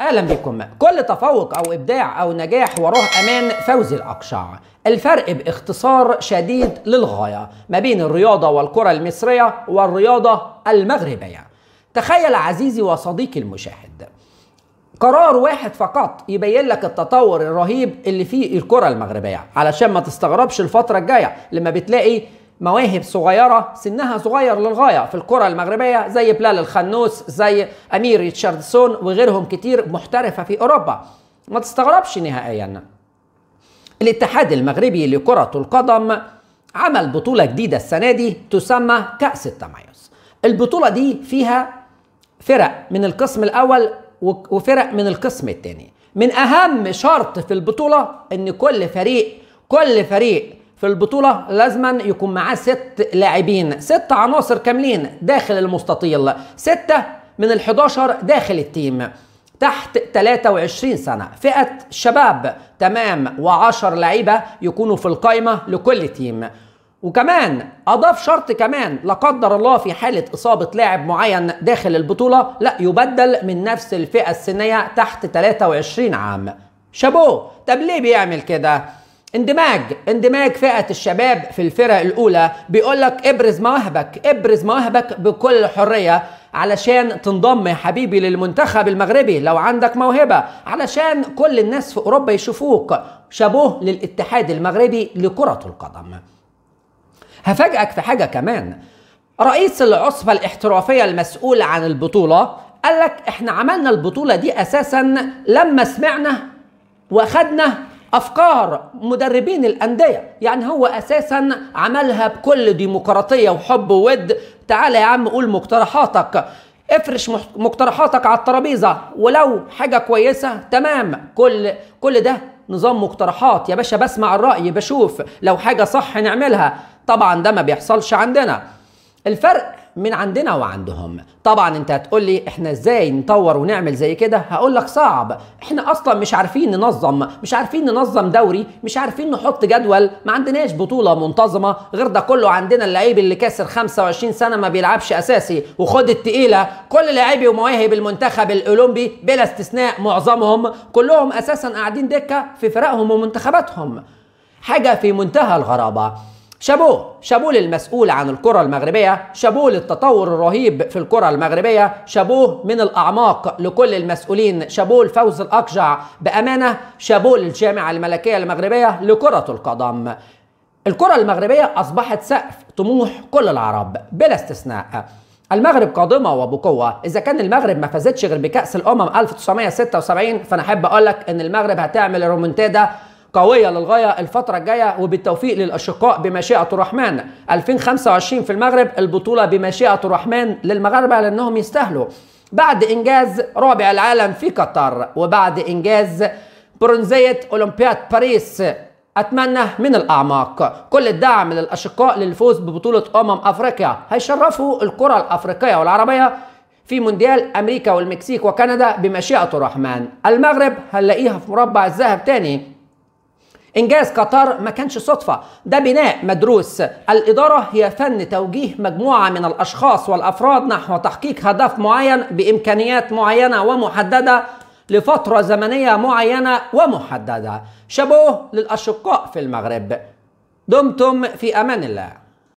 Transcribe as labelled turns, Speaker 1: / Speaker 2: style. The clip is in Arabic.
Speaker 1: اهلا بكم كل تفوق او ابداع او نجاح وراه امان فوز الاقشع الفرق باختصار شديد للغايه ما بين الرياضه والكره المصريه والرياضه المغربيه تخيل عزيزي وصديقي المشاهد قرار واحد فقط يبين لك التطور الرهيب اللي فيه الكره المغربيه علشان ما تستغربش الفتره الجايه لما بتلاقي مواهب صغيرة سنها صغير للغاية في الكرة المغربية زي بلال الخنوس زي أمير ريتشاردسون وغيرهم كتير محترفة في أوروبا ما تستغربش نهائيا الاتحاد المغربي لكرة القدم عمل بطولة جديدة السنة دي تسمى كأس التميز البطولة دي فيها فرق من القسم الأول وفرق من القسم الثاني من أهم شرط في البطولة إن كل فريق كل فريق في البطولة لازما يكون معاه ست لاعبين ست عناصر كاملين داخل المستطيل ستة من ال11 داخل التيم تحت 23 سنة فئة شباب تمام و10 لعيبة يكونوا في القائمة لكل تيم وكمان اضاف شرط كمان لا قدر الله في حاله اصابه لاعب معين داخل البطوله لا يبدل من نفس الفئه السنيه تحت 23 عام شابوه طب ليه بيعمل كده اندماج اندماج فئة الشباب في الفرق الأولى بيقول لك ابرز مواهبك ابرز مواهبك بكل حرية علشان تنضم يا حبيبي للمنتخب المغربي لو عندك موهبة علشان كل الناس في أوروبا يشوفوك شبوه للاتحاد المغربي لكرة القدم هفاجئك في حاجة كمان رئيس العصبة الاحترافية المسؤول عن البطولة قال لك احنا عملنا البطولة دي أساسا لما سمعنا واخدنا افكار مدربين الانديه يعني هو اساسا عملها بكل ديمقراطيه وحب وود تعالى يا عم قول مقترحاتك افرش مقترحاتك على الترابيزه ولو حاجه كويسه تمام كل كل ده نظام مقترحات يا باشا بسمع الراي بشوف لو حاجه صح نعملها طبعا ده ما بيحصلش عندنا الفرق من عندنا وعندهم طبعا انت هتقول لي احنا ازاي نطور ونعمل زي كده هقول لك صعب احنا اصلا مش عارفين ننظم مش عارفين ننظم دوري مش عارفين نحط جدول ما عندناش بطوله منتظمه غير ده كله عندنا اللعيب اللي كاسر 25 سنه ما بيلعبش اساسي وخد التقيله كل لاعبي ومواهب المنتخب الاولمبي بلا استثناء معظمهم كلهم اساسا قاعدين دكه في فرقهم ومنتخباتهم حاجه في منتهى الغرابه شابوه شابوه للمسؤول عن الكرة المغربية شابوه للتطور الرهيب في الكرة المغربية شابوه من الأعماق لكل المسؤولين شابوه الفوز الأقجع بأمانة شابوه للجامعة الملكية المغربية لكرة القدم الكرة المغربية أصبحت سقف طموح كل العرب بلا استثناء المغرب قادمة وبقوة، إذا كان المغرب ما فازتش غير بكأس الأمم 1976 فأنا أحب أقول لك إن المغرب هتعمل رومنتادا قوية للغاية الفترة الجاية وبالتوفيق للأشقاء بمشيئة الرحمن 2025 في المغرب البطولة بمشيئة الرحمن للمغاربة لأنهم يستاهلوا بعد إنجاز رابع العالم في قطر وبعد إنجاز برونزية أولمبياد باريس أتمنى من الأعماق كل الدعم للأشقاء للفوز ببطولة أمم أفريقيا هيشرفوا الكرة الأفريقية والعربية في مونديال امريكا والمكسيك وكندا بمشيئه الرحمن المغرب هنلاقيها في مربع الذهب تاني انجاز قطر ما كانش صدفه ده بناء مدروس الاداره هي فن توجيه مجموعه من الاشخاص والافراد نحو تحقيق هدف معين بامكانيات معينه ومحدده لفتره زمنيه معينه ومحدده شابوه للاشقاء في المغرب دمتم في امان الله